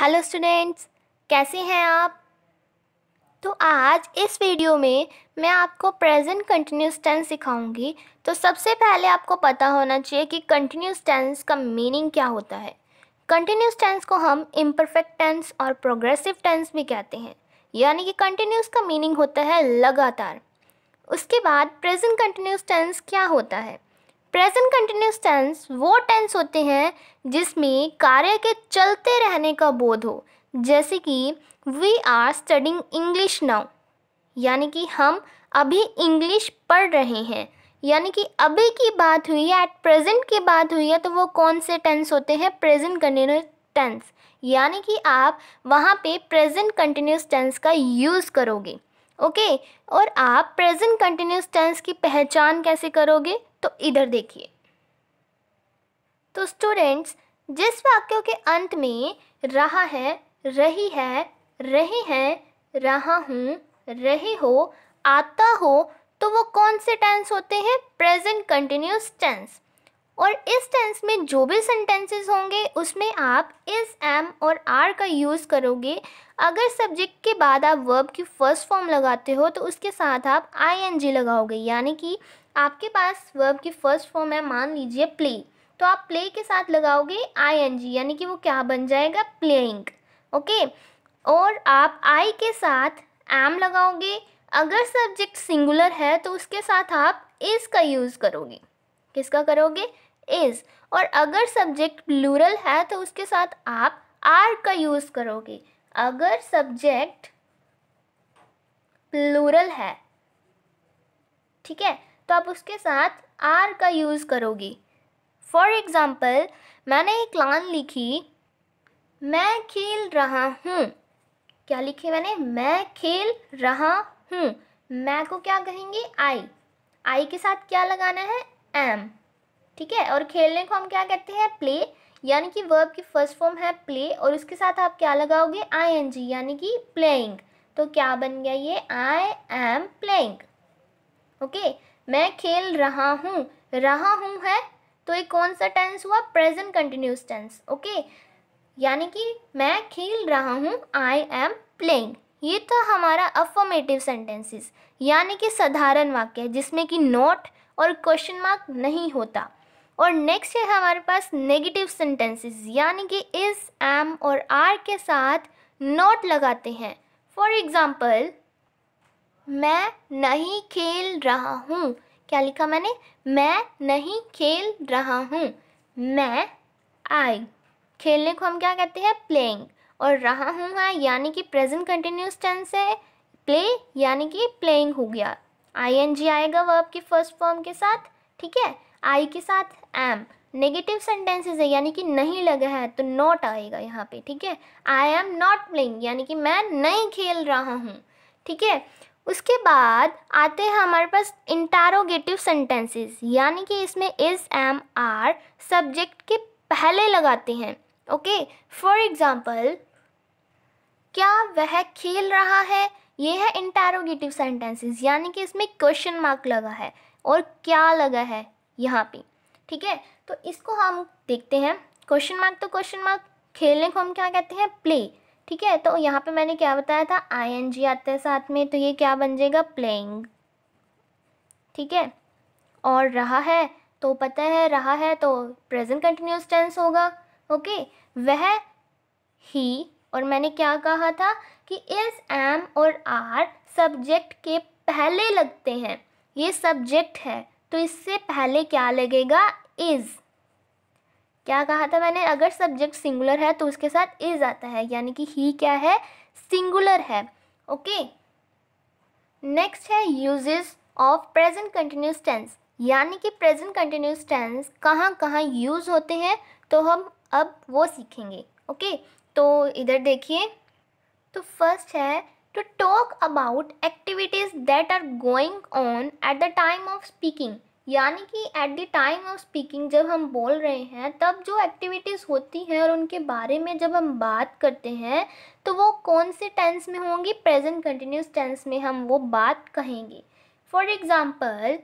Hello students कैसे हैं आप तो आज इस वीडियो में मैं आपको प्रेजेंट कंटिन्यूस टेंस सिखाऊंगी तो सबसे पहले आपको पता होना चाहिए कि कंटिन्यूस टेंस का मीनिंग क्या होता है कंटिन्यूस टेंस को हम इम्परफेक्ट टेंस और प्रोग्रेसिव टेंस भी कहते हैं यानी कि कंटिन्यूस का मीनिंग होता है लगातार उसके बाद प्रेजेंट कंटिन्यूस टेंस क्या होता है प्रेजेंट कंटिन्यूस टेंस वो टेंस होते हैं जिसमें कार्य के चलते रहने का बोध हो जैसे कि we are studying English now यानी कि हम अभी इंग्लिश पढ़ रहे हैं यानी कि अभी की बात हुई है एट प्रेजेंट की बात हुई है तो वो कौन से टेंस होते हैं प्रेजेंट कंटिन्यूस टेंस यानी कि आप वहाँ पे प्रेजेंट कंटिन्यूस टेंस का यूज़ करोगे ओके और आप प्रेजेंट कंटिन्यूस टेंस की पहचान कैसे करोगे तो इधर देखिए तो स्टूडेंट्स जिस वाक्यों के अंत में रहा है रही है रहे हैं रहा हूँ रहे हो आता हो तो वो कौन से टेंस होते हैं प्रेजेंट कंटिन्यूस टेंस और इस टेंस में जो भी सेंटेंसेस होंगे उसमें आप इस एम और आर का यूज़ करोगे अगर सब्जेक्ट के बाद आप वर्ब की फर्स्ट फॉर्म लगाते हो तो उसके साथ आप आई एन जी लगाओगे यानी कि आपके पास वर्ब की फर्स्ट फॉर्म है मान लीजिए प्ले तो आप प्ले के साथ लगाओगे आई एन जी यानी कि वो क्या बन जाएगा प्लेइंग ओके और आप आई के साथ एम लगाओगे अगर सब्जेक्ट सिंगुलर है तो उसके साथ आप इस का यूज़ करोगे किसका करोगे इज़ और अगर सब्जेक्ट प्लूरल है तो उसके साथ आप आर का यूज़ करोगे अगर सब्जेक्ट प्लूरल है ठीक है तो आप उसके साथ आर का यूज़ करोगी फॉर एग्ज़ाम्पल मैंने एक लाइन लिखी मैं खेल रहा हूँ क्या लिखी मैंने मैं खेल रहा हूँ मैं को क्या कहेंगे आई आई के साथ क्या लगाना है एम ठीक है और खेलने को हम क्या कहते हैं प्ले यानी कि वर्ब की फर्स्ट फॉर्म है प्ले और उसके साथ आप क्या लगाओगे आई एन जी यानी कि प्लेइंग तो क्या बन गया ये आई एम प्लेइंग ओके मैं खेल रहा हूँ रहा हूँ है तो ये कौन सा टेंस हुआ प्रेजेंट कंटिन्यूस टेंस ओके यानी कि मैं खेल रहा हूँ आई एम प्लेइंग ये था हमारा अफर्मेटिव सेंटेंसेस यानी कि साधारण वाक्य जिसमें कि नॉट और क्वेश्चन मार्क नहीं होता और नेक्स्ट है हमारे पास नेगेटिव सेंटेंसेस यानी कि इस एम और आर के साथ नॉट लगाते हैं फॉर एग्ज़ाम्पल मैं नहीं खेल रहा हूँ क्या लिखा मैंने मैं नहीं खेल रहा हूँ मैं आई खेलने को हम क्या कहते हैं प्लेइंग और रहा हूँ है हाँ, यानी कि प्रेजेंट कंटिन्यूस टेंस है प्ले यानी कि प्लेइंग हो गया आई एन जी आएगा वर्ब की फर्स्ट फॉर्म के साथ ठीक है आई के साथ एम नेगेटिव सेंटेंसेज है यानी कि नहीं लगा है तो नॉट आएगा यहाँ पे ठीक है आई एम नॉट प्लेइंग यानी कि मैं नहीं खेल रहा हूँ ठीक है उसके बाद आते हैं हमारे पास इंटारोगेटिव सेंटेंसेस यानी कि इसमें इज़ एम आर सब्जेक्ट के पहले लगाते हैं ओके फॉर एग्ज़ाम्पल क्या वह खेल रहा है ये है इंटारोगेटिव सेंटेंसेस यानी कि इसमें क्वेश्चन मार्क लगा है और क्या लगा है यहाँ पे ठीक है तो इसको हम देखते हैं क्वेश्चन मार्क तो क्वेश्चन मार्क खेलने को हम क्या कहते हैं प्ले ठीक है तो यहाँ पे मैंने क्या बताया था जी आते हैं साथ में तो ये क्या बन जाएगा प्लेइंग ठीक है और रहा है तो पता है रहा है तो प्रेजेंट कंटिन्यूस टेंस होगा ओके वह ही और मैंने क्या कहा था कि इस एम और आर सब्जेक्ट के पहले लगते हैं ये सब्जेक्ट है तो इससे पहले क्या लगेगा इज़ क्या कहा था मैंने अगर सब्जेक्ट सिंगुलर है तो उसके साथ इज़ आता है यानी कि ही क्या है सिंगुलर है ओके नेक्स्ट है uses of present continuous tense यानी कि प्रेजेंट कंटिन्यूस टेंस कहाँ कहाँ यूज़ होते हैं तो हम अब वो सीखेंगे ओके तो इधर देखिए तो फर्स्ट है to talk about activities that are going on at the time of speaking यानी कि at the time of speaking जब हम बोल रहे हैं तब जो एक्टिविटीज़ होती हैं और उनके बारे में जब हम बात करते हैं तो वो कौन से टेंस में होंगी प्रेजेंट कंटिन्यूस टेंस में हम वो बात कहेंगे for example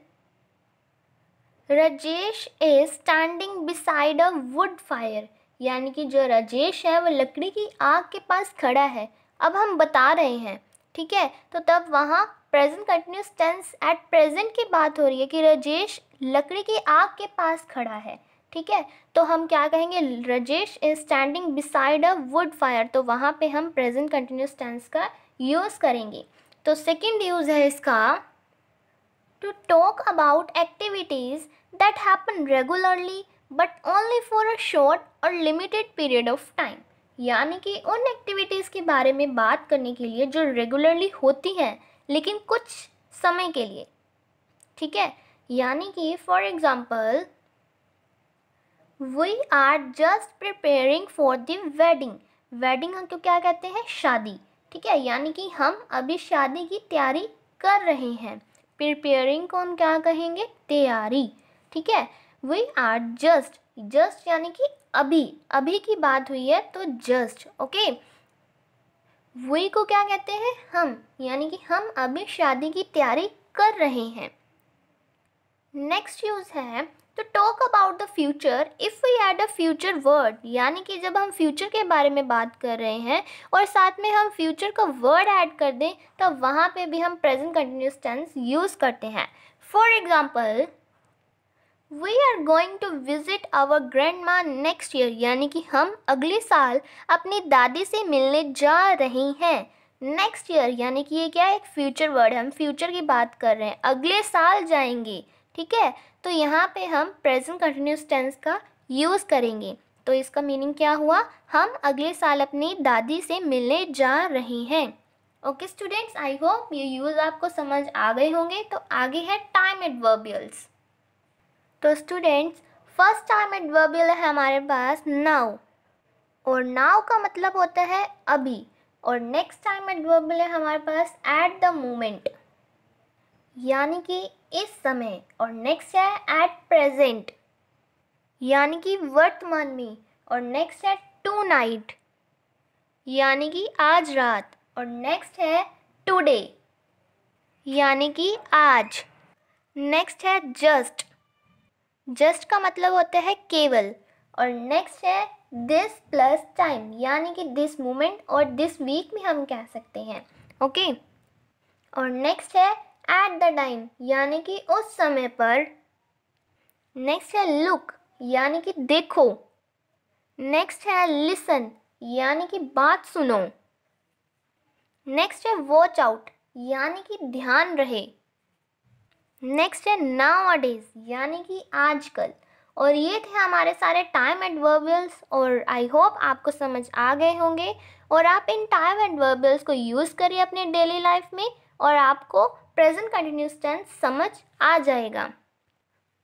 Rajesh is standing beside a wood fire यानी कि जो राजेश है वो लकड़ी की आग के पास खड़ा है अब हम बता रहे हैं ठीक है तो तब वहाँ present continuous tense at present की बात हो रही है कि रजेश लकड़ी की आग के पास खड़ा है ठीक है तो हम क्या कहेंगे Rajesh is standing beside a wood fire तो वहाँ पे हम प्रेजेंट कंटिन्यूस टेंस का यूज़ करेंगे तो सेकंड यूज़ है इसका to talk about activities that happen regularly but only for a short or limited period of time यानी कि उन एक्टिविटीज़ के बारे में बात करने के लिए जो रेगुलरली होती हैं लेकिन कुछ समय के लिए ठीक है यानी कि for example we are just preparing for the wedding wedding हम क्यों तो क्या कहते हैं शादी ठीक है यानी कि हम अभी शादी की तैयारी कर रहे हैं प्रिपेयरिंग को हम क्या कहेंगे तैयारी ठीक है वी आर जस्ट जस्ट यानी कि अभी अभी की बात हुई है तो जस्ट ओके okay? वही को क्या कहते हैं हम यानी कि हम अभी शादी की तैयारी कर रहे हैं नेक्स्ट यूज़ है तो talk about the future if we add a future word यानी कि जब हम फ्यूचर के बारे में बात कर रहे हैं और साथ में हम फ्यूचर का वर्ड ऐड कर दें तो वहाँ पे भी हम प्रेजेंट कंटिन्यूस टेंस यूज़ करते हैं for example we are going to visit our grandma next year यानी कि हम अगले साल अपनी दादी से मिलने जा रहे हैं नेक्स्ट ईयर यानी कि ये क्या है एक फ्यूचर वर्ड हम फ्यूचर की बात कर रहे हैं अगले साल जाएंगे ठीक है तो यहाँ पे हम प्रेजेंट कंटिन्यूस टेंस का यूज़ करेंगे तो इसका मीनिंग क्या हुआ हम अगले साल अपनी दादी से मिलने जा रहे हैं ओके स्टूडेंट्स आई होप ये यूज़ आपको समझ आ गए होंगे तो आगे है टाइम एडवर्बियल्स तो स्टूडेंट्स फर्स्ट टाइम एडवर्बियल है हमारे पास नाउ और नाउ का मतलब होता है अभी और नेक्स्ट टाइम एडवर्बियल है हमारे पास एट द मोमेंट यानी कि इस समय और नेक्स्ट है एट प्रेजेंट यानी कि वर्तमान में और नेक्स्ट है टू नाइट यानी कि आज रात और नेक्स्ट है टुडे यानी कि आज नेक्स्ट है जस्ट जस्ट का मतलब होता है केवल और नेक्स्ट है दिस प्लस टाइम यानी कि दिस मोमेंट और दिस वीक में हम कह सकते हैं ओके okay? और नेक्स्ट है एट द टाइम यानी कि उस समय पर नेक्स्ट है लुक यानी कि देखो नेक्स्ट है लिसन यानी कि बात सुनो नेक्स्ट है वॉच आउट यानी कि ध्यान रहे नेक्स्ट है नाउ अडेज यानी कि आजकल और ये थे हमारे सारे टाइम एडवर्बल्स और आई होप आपको समझ आ गए होंगे और आप इन टाइम एडवर्बल्स को यूज़ करिए अपने डेली लाइफ में और आपको प्रेजेंट कंटिन्यूस टेंस समझ आ जाएगा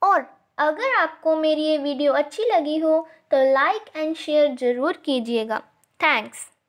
और अगर आपको मेरी ये वीडियो अच्छी लगी हो तो लाइक एंड शेयर ज़रूर कीजिएगा थैंक्स